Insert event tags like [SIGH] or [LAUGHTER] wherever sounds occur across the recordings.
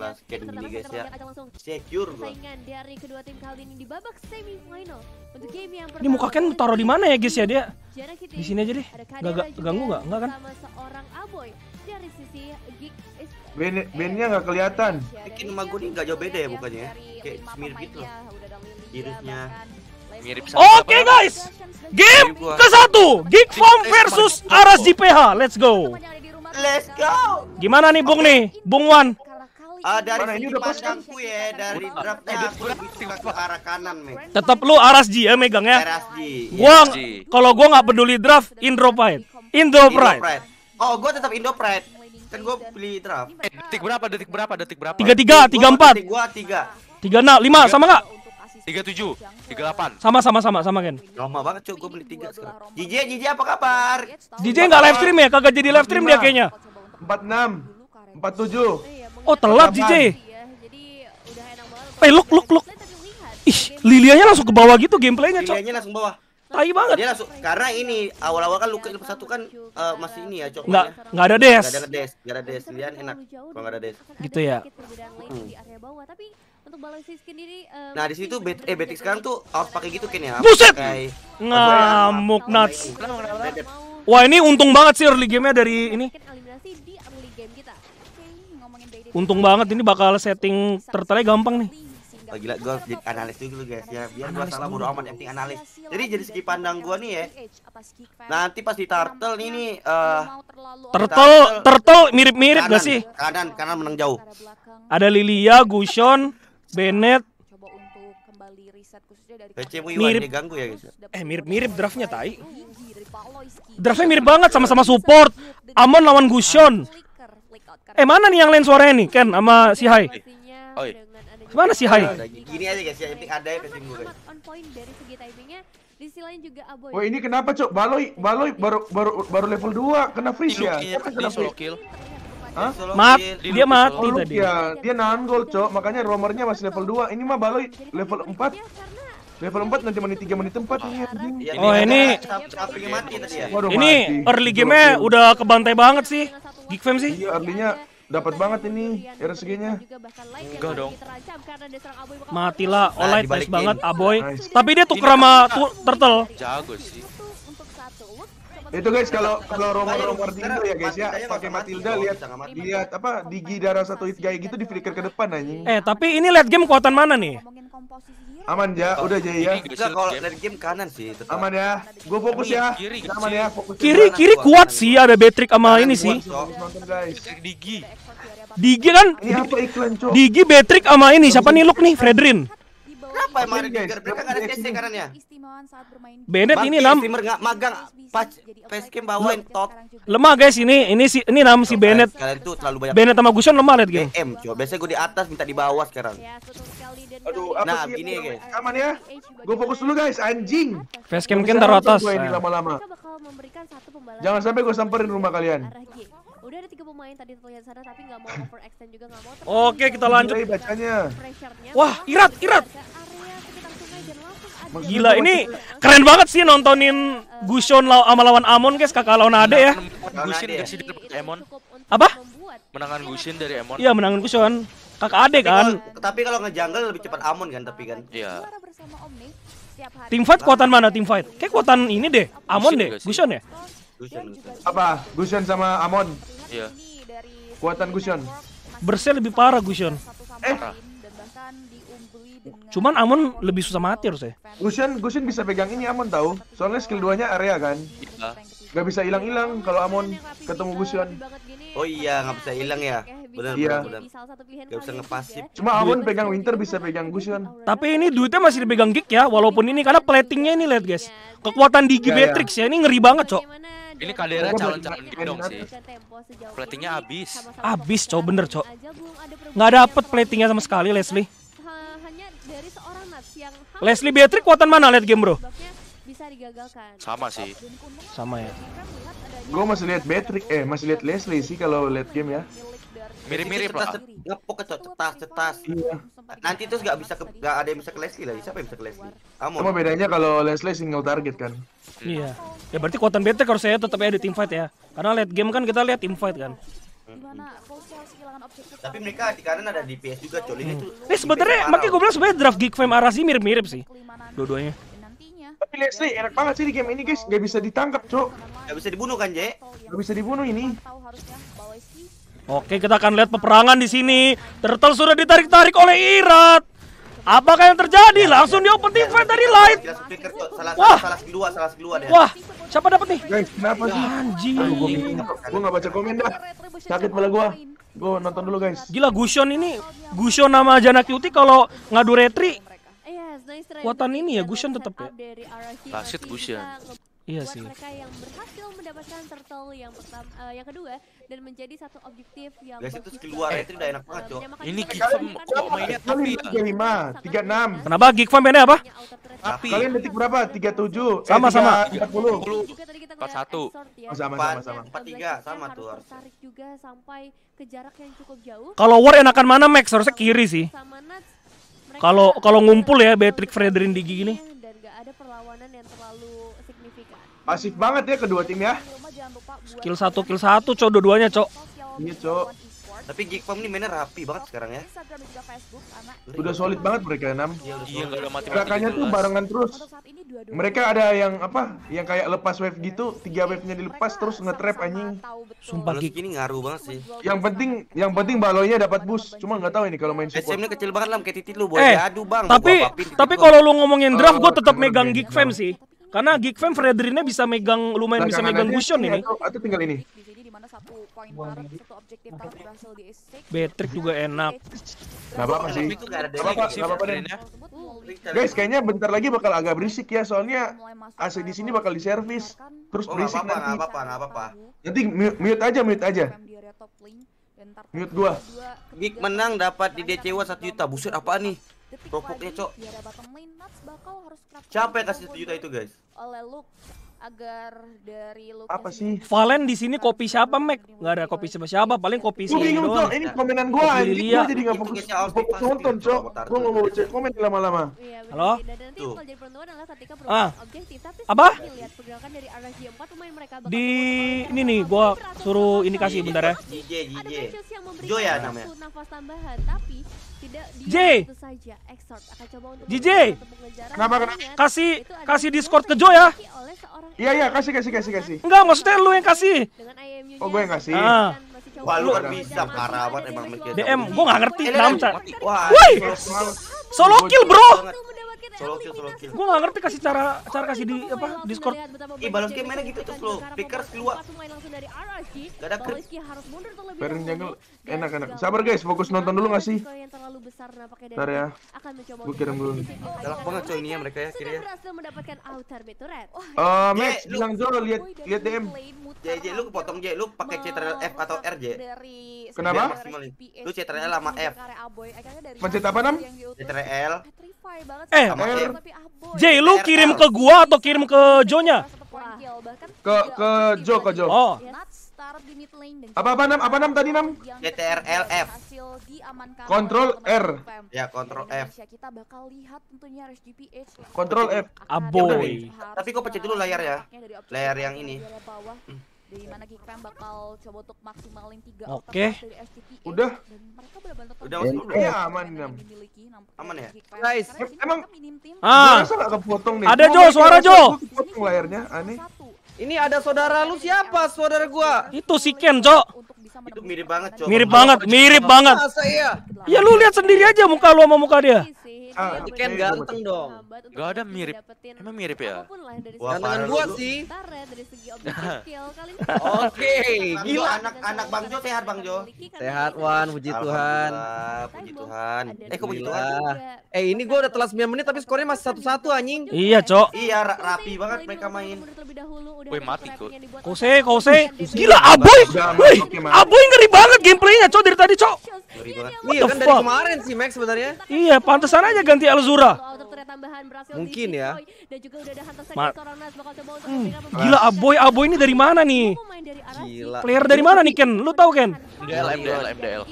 plus Ken iya, ini guys ya secure gua dari kedua tim kali ini di babak semifinal untuk game yang pertama ini muka Ken taruh di mana ya guys ya dia di sini aja deh Enggak ganggu enggak? enggak kan Sama seorang aboy dari sisi gig Ben Bennya enggak kelihatan. Bikin sama gua nih enggak jauh beda ya bukannya ya? Kayak mirip gitu Irisnya mirip sama Oke guys. Game ke-1, Geek Form versus Aras JPH. Let's go. Let's go. Gimana nih Bung okay. nih? Bung Wan, Uh, dari ini udah pas kan? ya dari draftnya aku lebih suka ke arah kanan me. Tetap lu Aras G ya megang ya. Aras G. Gua kalau gua nggak peduli draft Indro Pride. Indro Pride. Oh, gua tetap Indo Pride. Kan gua beli draft. Eh, detik berapa? Detik berapa? Detik berapa? Tiga tiga, tiga empat. Gua tiga. Tiga enam, lima sama nggak? Tiga tujuh, tiga delapan. Sama sama sama sama Ken. Lama banget cuy, gua beli tiga sekarang. JJ JJ apa kabar? JJ nggak live stream ya? Kagak jadi live stream dia kayaknya. Empat enam, empat tujuh. Oh telat JJ. Iya, eh look look look. Ih, Lilianya langsung ke bawah gitu gameplaynya, Cok. Lilianya langsung bawah. Tai banget. Dia langsung karena ini awal-awal kan luka level iya, satu kan uh, masih ini ya, Cok. Enggak, enggak ada des. Enggak ada des, enggak ada des. Lian enak kalau enggak ya. ada des. Gitu ya. Hmm. Untuk balance eh, Nah, di situ bet eh betik sekarang tuh harus pakai gitu kan ya. Buset. Ngamuk nuts. Wah, ini untung banget sih early game-nya dari ini untung banget ini bakal setting tertarik gampang nih Oh, gila gue harus jadi analis dulu guys ya biar gua salah bodo amat yang penting analis iya, jadi jadi segi pandang gue nih ya nanti pas di turtle nih nih uh, turtle turtle mirip mirip gak sih kanan kanan menang jauh ada Lilia Gushon Bennett mirip ganggu ya guys ya? eh mirip mirip draftnya tai draftnya mirip banget sama-sama support Amon lawan Gushon Eh mana nih yang lain suaranya nih Ken sama si Hai? Oh Mana si Hai? Gini aja guys, ya, yang penting ada ya casing gue. On point dari segi timingnya, di sisi lain juga Aboy. Wah, ini kenapa, Cok? Baloi, Baloi baru baru baru level 2 kena freeze ya. Kena solo kill. Hah? Mat, dia mati tadi. Oh, ya. Dia nanggol, Cok. Makanya romernya masih level 2. Ini mah Baloi level 4. Level 4 nanti menit 3 menit 4 ya. Oh, ini ini early game-nya udah kebantai banget sih. Geek Fam sih. Iya, early-nya dapat banget ini RSG-nya. Enggak dong. Matilah, Olay nah, nice banget Aboy. Ah, Tapi dia tuker sama Turtle. Jago sih itu guys kalau kalau rumor-rumor Dindo ya guys ya pakai Matilda lihat lihat apa digi darah satu hit kayak gitu di flicker ke depan anjing. Eh tapi ini lihat game kekuatan mana nih? Aman ya, udah jaya ya. kalau lihat game kanan sih. Aman ya. Gue fokus ya. Kiri, aman ya. Fokus kiri kiri kuat sih ada Betrick sama ini sih. Digi. Digi kan. Digi Betrick sama ini siapa nih look nih Fredrin. Kenapa emang ada di Garden Breaker ada CC ya? Bennett ini nam Timur enggak magang pas Peskin bawain top. Lemah guys ini ini si ini nam si Bennett. Kalian tuh terlalu banyak. Bennett sama Gusion lemah liat guys. DM coba biasanya gue di atas minta di bawah sekarang. Ya, Aduh, apa nah, sih gini guys. Aman ya. Gue fokus dulu guys, anjing. Peskin mungkin taruh atas. Gue ini iya. lama-lama. Jangan sampai gue samperin rumah kalian. Udah ada tiga pemain tadi terlihat sana tapi nggak mau overextend juga nggak mau. Oke, kita lanjut. Wah, irat, irat. Gila ini keren banget sih nontonin Gushon law sama lawan Amon guys kakak lawan Ade ya. Gushin iya, dari Amon. Apa? Menangan Gushin dari Amon. Iya menangan Gushon. Kakak Ade kan. Tapi kalau ngejungle lebih cepat Amon kan tapi kan. Iya. Tim fight kuatan mana tim fight? Kayak kuatan ini deh. Amon deh. Gushon ya? Apa? Gushon sama Amon. Iya. Kuatan Gushon. Bersih lebih parah Gushon. Eh, Iya. Cuman Amon lebih susah mati harusnya. Lucian, Lucian bisa pegang ini Amon tahu. Soalnya skill 2-nya area kan. Iya. Gak bisa hilang-hilang kalau Amon ketemu Gusion. Oh iya, gak bisa hilang ya. Benar, iya. benar, Gak bisa ngepasif. Cuma Amon pegang Winter bisa pegang Gusion. Tapi ini duitnya masih dipegang Gig ya, walaupun ini karena platingnya ini lihat guys. Kekuatan Digi ya, Matrix iya. ya. ini ngeri banget, Cok. Ini Kadera calon-calon gendong sih. Platingnya habis. Habis, Cok, bener, Cok. Gak dapet platingnya sama sekali, Leslie. Leslie Beatrix kuatan mana lihat game, Bro? Bisa digagalkan. Sama sih. Sama ya. Gue masih lihat Beatrix eh masih lihat Leslie sih kalau lihat game ya. Mirip-mirip lah. Ngepok ke cetas cetas. Iya. Nanti terus gak bisa ke, ada yang bisa ke Leslie lagi. Siapa yang bisa ke Leslie? Kamu. Cuma bedanya kalau Leslie single target kan. Iya. Ya berarti kuatan Beatrix harus saya tetap ya di team fight ya. Karena lihat game kan kita lihat team fight kan. Gimana harus kehilangan objektif? Tapi mereka di kanan ada DPS juga, coli hmm. itu. Eh sebenernya makanya gue bilang sebenarnya draft Geek fame Arasi mirip-mirip sih. Dua-duanya. Tapi sih enak banget sih di game ini guys, gak bisa ditangkap, Cok. Gak bisa dibunuh kan, Je? Gak bisa dibunuh ini. Oke, kita akan lihat peperangan di sini. Turtle sudah ditarik-tarik oleh Irat. Apakah yang terjadi? Ya, Langsung ya. Ya, dia open team fight dari Light. Wah, Wah, siapa dapat nih? Guys, kenapa sih? Anjing. Gue nggak baca komen dah. Sakit malah gue. Gue nonton dulu, guys. Gila Gushon ini, Gushon nama Jana Cutie kalau ngadu retri. Kuatan ini ya Gushon tetap ya. Rasid Gushon. Iya sih. Mereka yang berhasil mendapatkan turtle yang pertama, eh, yang kedua dan menjadi satu objektif yang Guys itu skill luar ya, itu tidak enak banget, Cok. Ini Geekfam kok mainnya tapi 35, 36. Kenapa Geekfam mainnya apa? Tapi kalian detik berapa? 37. Eh, sama sama. 40. satu ya. oh, Sama sama sama. 43 sama tuh. Tarik juga sampai ke jarak yang cukup jauh. Kalau war enakan mana Max? Harusnya kiri sih. Kalau kalau ngumpul ya Beatrix Frederin di gini. Dan banget ya kedua tim ya. Skill satu, kill satu, cok dua-duanya, cok. Iya, cok. Tapi Geekpom ini mainnya rapi banget sekarang ya. Udah solid banget mereka enam. Iya, enggak iya, mati. Kakaknya tuh barengan terus. Mereka ada yang apa? Yang kayak lepas wave gitu, iya, tiga wave-nya dilepas terus ngetrap anjing. Sumpah Geek ini ngaruh banget sih. Yang penting yang penting balonya dapat boost. Cuma nggak tahu ini kalau main support. SM-nya kecil banget lah kayak titit lu boy. Eh, Aduh, Bang. Tapi tapi kalau lu ngomongin draft, oh, gua tetap megang Geek sih. Karena Geek Fam Fredrinnya bisa megang lumayan nah, bisa megang cushion ini. Atau, tinggal ini. Betrik juga enak. Gak apa-apa sih. Gak apa-apa sih. apa-apa Guys, kayaknya bentar lagi bakal agak berisik ya, soalnya AC di sini bakal diservis. Terus oh, berisik apa -apa, nanti. Gak apa-apa, gak apa-apa. Nanti mute aja, mute aja. Mute gua. Geek menang dapat di DCW satu 1 juta. Buset apa nih? Detik Pokoknya, capek Cok. kasih 1 juta itu, guys? Oleh Luke agar dari Luke Apa sih? Valen di sini kopi siapa, Mac? Enggak ada kopi siapa-siapa, paling kopi sih. Ini Ini komenan gua Ini Gua jadi enggak fokus fokus nonton, Cok. Gua enggak mau cek komen lama-lama. Iya, Halo? Tuh. Ah. Apa? Di ini nih, gua suruh kasih bentar ya. DJ, DJ. Jo ya namanya. Nafas tambahan, tapi J. DJ Kenapa kenapa? Kasih kasih Discord ke Jo ya. Iya iya kasih kasih kasih kasih. Enggak maksudnya lu yang kasih. Oh gue yang kasih. Ah. Wah lu kan bisa parah emang mikir. DM gue nggak ngerti. Iya, iya. Wah. Woi. Solo kill bro. Solo kill, solo kill. gak ngerti kasih cara cara kasih di apa Discord. Ih, balon kill mainnya gitu terus lo. Picker keluar. Gak ada crit. Baron jungle enak enak. Sabar guys, fokus nonton dulu gak sih? Ntar ya. Gue kirim dulu. Galak banget coy ini ya mereka ya kiri ya. Eh, Max bilang Zoro lihat lihat DM. JJ lu potong J, lu pakai Citra F atau rj. Kenapa? Lu Citra L sama F. Pencet apa nam? Citra L. Eh, Iya, iya. ya? J, lu kirim ke gua atau kirim ke Jonya? Ke ke Jo, ke Jo. Oh. Apa apa nam? Apa nam tadi nam? F. Kontrol R. Ya, kontrol F. Kita Kontrol F. Aboy. Tapi kok pecah dulu layar ya? Layar yang ini. Hmm di mana Kickpam bakal coba untuk maksimalin tiga otak okay. dari SCPA udah mereka benar-benar udah udah iya, ya aman ya aman ya guys emang ah kepotong nih ada Jo suara Jo potong layarnya aneh ini ada saudara lu siapa saudara gua itu si Ken Jo itu mirip banget Jo mirip banget mirip banget iya ya lu lihat sendiri aja muka lu sama muka dia ah, kan ganteng dong gak ada mirip emang mirip ya gantengan gua sih oke gila anak-anak bang Jo sehat bang Jo sehat Wan puji Tuhan puji Tuhan eh kok puji Tuhan eh ini gua udah telat 9 menit tapi skornya masih satu-satu anjing iya cok iya rapi banget mereka main Woi mati kok. Kose, kose. Gila aboy. Aboy ngeri banget gameplaynya cok dari tadi cok. Iya kan dari kemarin sih Max sebenarnya. Iya, pantesan aja Akhirnya ganti Alzura. Mungkin ya. Ma hmm. Gila Aboy, ah, Aboy ah, ini dari mana nih? Gila. Player dari mana nih Ken? Lu tahu Ken? MDL, MDL, MDL.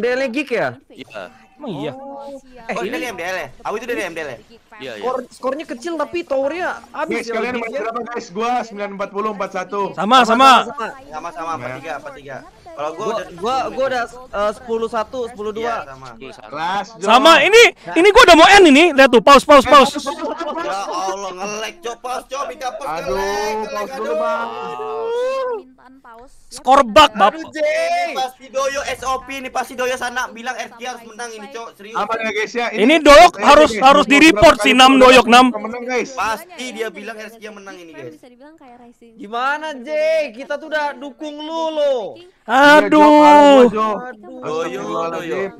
MDL gig ya? Iya. Emang iya. Oh, Eh, oh, ini dari MDL ya? Aku itu dari MDL ya? Iya, iya. Skor, skornya kecil tapi towernya habis. Guys, ya, kalian ya. berapa guys? Gua 940 41. Sama, sama. Sama, sama, 43, 43. Kalau gua, gua gua udah ya. eh, sepuluh satu sepuluh dua iya, sama Sama ini ini gua udah mau end ini. Lihat tuh pause pause eh, pause. Ya Allah nge-lag coy pause coy minta pause Aduh, pause dulu Bang perasaan paus. Skorbak, ya, Bab. J. Pasti Doyo SOP ini pasti Doyo sana bilang RT harus menang ini, Cok. Serius. Apa ya, guys ya? Ini, ini Doyok harus ini, harus di-report sih nam Doyok nam. Menang, guys. Pasti dia bilang RT menang ini, kan guys. Bisa dibilang kayak Gimana, J? Kita tuh udah dukung lu lo. Aduh. Doyo, iya, Doyo. Iya.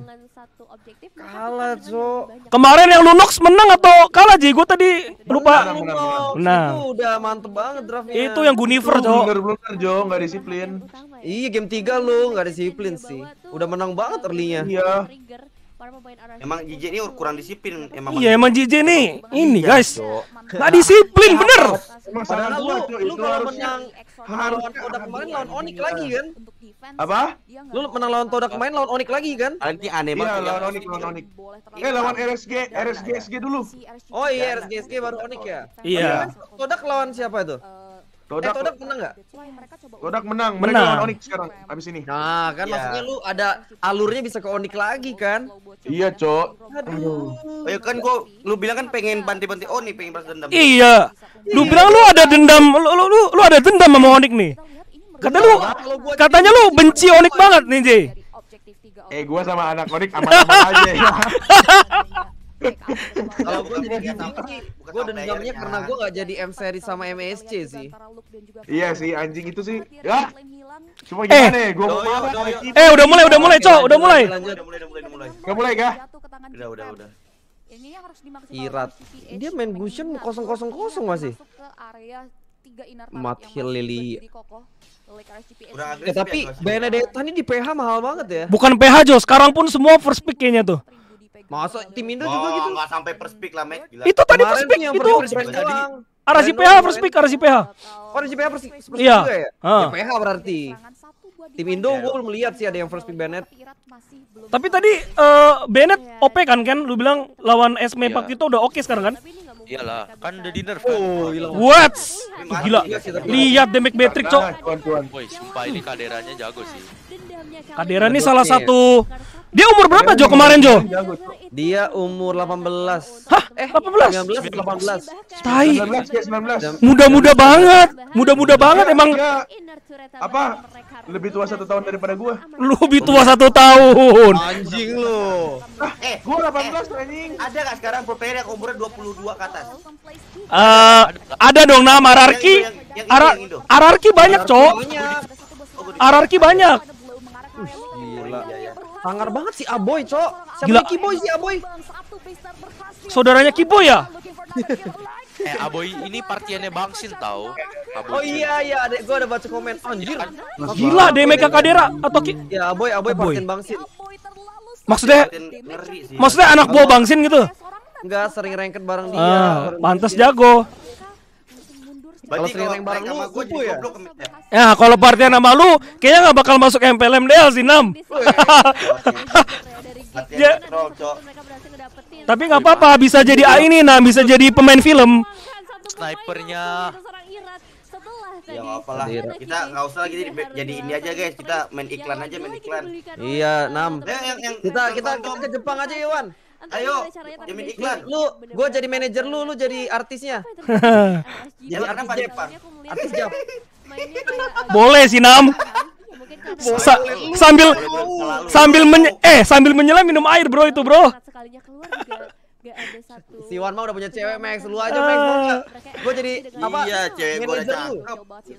Kalah, Jo. Kemarin yang Lunox menang atau kalah, jigo tadi lupa. Nah, udah mantep banget draftnya. Itu yang Guniver Bener-bener, Jo nggak disiplin. Iya game tiga lu gak disiplin sih. Udah menang banget early Iya. Emang JJ ini kurang disiplin emang. Iya emang JJ nih. Ini guys. gak disiplin bener. Emang lu, lu kalau menang harus Todak kemarin lawan Onik lagi kan? Apa? Lu menang lawan Todak kemarin lawan Onik lagi kan? Nanti aneh iya, banget. Iya lawan Onik lawan Onik. Eh lawan RSG, RSG SG dulu. Oh iya RSG SG baru Onik ya? Iya. Todak lawan siapa itu? Eh, Todak, eh, Todak menang nggak? Todak menang. Mereka menang. lawan Onyx sekarang abis ini. Nah, kan yeah. maksudnya lu ada alurnya bisa ke Onyx lagi kan? Iya, ya. Cok. Aduh. Ayo kan gua lu bilang kan pengen banti-banti Onyx, pengen balas dendam. Iya. Lu iya. bilang lu ada dendam, lu lu lu, lu ada dendam sama Onyx nih. Kata lu katanya lu benci Onyx banget nih, jay. Eh, gua sama anak Onyx aman-aman aja ya. [LAUGHS] Kalau gue jadi gue dendamnya karena gue gak jadi M series sama MSC e e sih. Iya sih anjing itu sih. Ya. Cuma gimana eh. gue mau marah Eh udah mulai udah mulai cok udah mulai. Udah mulai udah mulai udah mulai. Gak mulai kah? Udah udah udah. Ini harus Irat. Dia main Gushen kosong kosong kosong masih. Mat Hill Lily. Udah, tapi ya. Benedetta ini di PH mahal banget ya. Bukan PH Jo, sekarang pun semua first pick kayaknya tuh. Masa tim Indo juga gitu? Enggak sampai first pick lah, Mek. Itu tadi first pick yang itu. Arah si tadi. Arasi PH first pick, Arasi PH. Arah si PH first pick iya. juga ya? PH ah. ya, berarti. Tim Indo iya. gue belum lihat sih ada yang first pick Bennett. Tapi tadi uh, Bennett OP kan kan? Lu bilang lawan Esme yeah. Iya. itu udah oke sekarang kan? Iyalah, kan udah di nerf kan? Oh, iya. gila. What? gila. Lihat damage Patrick, nah, Cok. Nah, nah, Woi, sumpah ini kaderannya jago sih. Kaderan ini salah satu dia umur berapa Jo kemarin Jo? Dia umur 18. Hah? Eh 18? 19, 18. Tai. 19, 19. Muda-muda banget. Muda-muda banget emang. Apa? Lebih tua satu tahun daripada gua. Lebih tua satu tahun. Anjing lu. Ah, eh, gua 18 eh, anjing. Ada enggak sekarang player yang umurnya 22 ke atas? Eh, ada dong nama Ararki. Ararki banyak, Cok. Ararki banyak. Ush, Gila. Sangar banget si Aboy, Cok. Gila. Kiboy si Aboy? Saudaranya Kiboy ya? [LAUGHS] eh, Aboy ini partiannya Bangsin tahu. Aboy oh iya iya, adek gue ada baca komen anjir. Iya kan? Gila deh Mega Kadera atau Ki. Ya Aboy, Aboy, Aboy. partian Bangsin. Maksudnya Maksudnya anak buah Bangsin gitu? Enggak, sering ranked bareng dia. Ah, pantas jago kalau sering bareng lu kupu ya? ya. kalau partian sama lu kayaknya nggak bakal masuk MPLM DL sih, Nam. Ya. [LAUGHS] Tapi nggak apa-apa, bisa jadi A ini, nah bisa jadi pemain film. Snipernya Ya nggak apalah. Kita nggak usah lagi jadi, jadi ini aja guys. Kita main iklan aja, main iklan. Iya, Nam. Ya, yang, yang, kita, kita ke Jepang aja, Iwan. Ayo, jamin iklan. Lu, gue jadi manajer lu, lu jadi artisnya. [LAUGHS] jadi artis Jepang. Artis Jepang. [LAUGHS] Boleh sih, Nam. sambil sambil menye eh sambil menyelam minum air bro itu bro. Si Wan mau udah punya cewek Max, lu aja Max. Gue jadi apa? Iya, cewek gue udah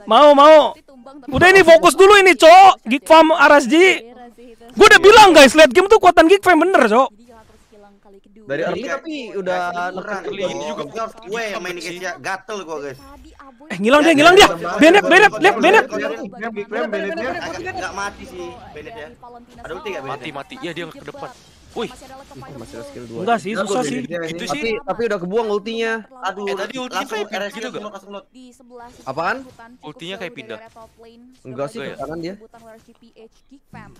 Mau, mau. Udah ini fokus dulu ini, Cok. Geek Farm RSG. Gue udah bilang guys, lihat game tuh kuatan Geek Farm bener, Cok. Dari early tapi udah iya, nekan. Ini juga gue yang main guys ya, gatel gua guys. Eh ngilang dia, ngilang dia. Benet, benet, lihat benet. Enggak mati sih benet ya. Ada ulti enggak Mati, mati. Ya dia ke depan. Wih. Masih ada skill 2. Enggak sih, susah sih. Itu sih. Tapi, tapi udah kebuang ultinya. Aduh, eh, tadi ultinya kayak RS gitu enggak? Di sebelah Apaan? Ultinya kayak pindah. Enggak sih, ke kanan dia.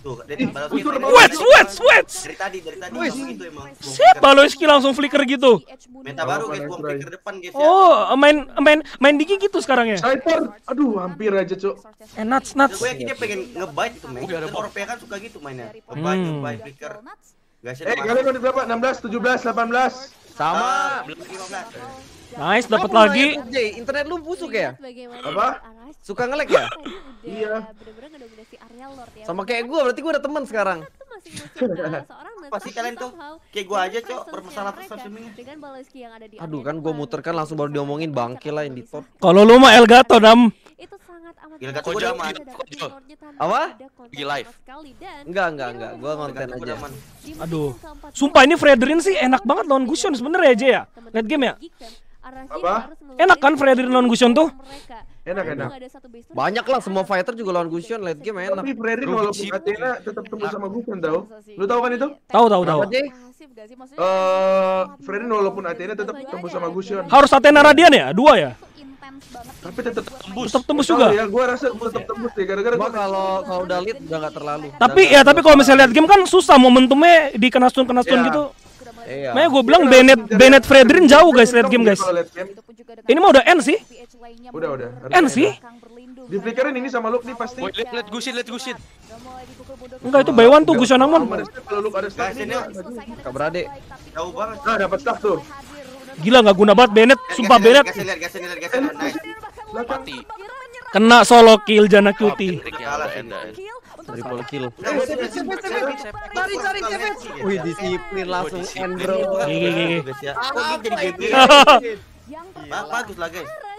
Tuh, dari Wait, wait, wait. Dari tadi, dari tadi gitu emang. Siapa lo skill langsung flicker gitu. Meta baru guys, buang flicker depan ya. guys ya. Oh, main main main digi gitu sekarang ya. Sniper. Aduh, hampir aja, Cuk. Eh, nuts, nuts. Gue yakin dia pengen ngebite itu, men. Kan Orang kan suka gitu mainnya. Nge-bite, nge ngebite flicker. Eh, kalian udah berapa? 16, 17, 18. Sama. Nice, dapat lagi. Jay, internet lu busuk ya? Apa? Suka ngelek ya? Iya. Ya. Sama kayak gue, berarti gue ada teman sekarang. [LAUGHS] Pasti kalian tuh kayak gue aja, Cok, bermasalah seminggu. Aduh, kan gue muter kan langsung baru diomongin bangke lah yang di Kalau lu mah Elgato, Dam sangat amat gila Kojo sama Kojo. Apa? di live. Enggak, enggak, enggak. Gua konten aja. Aduh. Sumpah ini Frederin sih enak banget lawan Gusion sebenernya aja ya. ya? net game ya. Apa? Enak kan Frederin lawan Gusion tuh? Enak, enak. Banyak lah semua fighter juga lawan Gusion late game enak. Tapi Frederin walaupun Athena tetap tunggu sama Gusion tau. Lu tau kan itu? Tahu, tahu, tahu. Eh, Frederin walaupun Athena tetap tembus sama Gusion. Harus Athena Radian ya? Dua ya? Tapi gitu, tetap tembus. Tetap tembus juga. Ya, gua rasa gua tetap iya. tembus sih. gara-gara gua kalau kalau udah lead udah enggak terlalu. Tapi ya, tapi kalau misalnya lihat game kan susah momentumnya di kena stun kena iya. stun gitu. Iya. Makanya gue iya, bilang Bennett Bennett Fredrin jauh guys lihat game guys. Ini mah udah end sih. Udah udah. End sih. Di flickerin kan. ini sama Luke nih pasti. Wait, let, let gusin, let gusin. Enggak itu by one tuh Gusion Amon. Kalau Luke ada stack Jauh banget. Nah, dapat stack tuh. Gila nggak guna banget Bennett, sumpah Bennett. Kena solo kill Jana Cuti. Triple langsung Bagus lah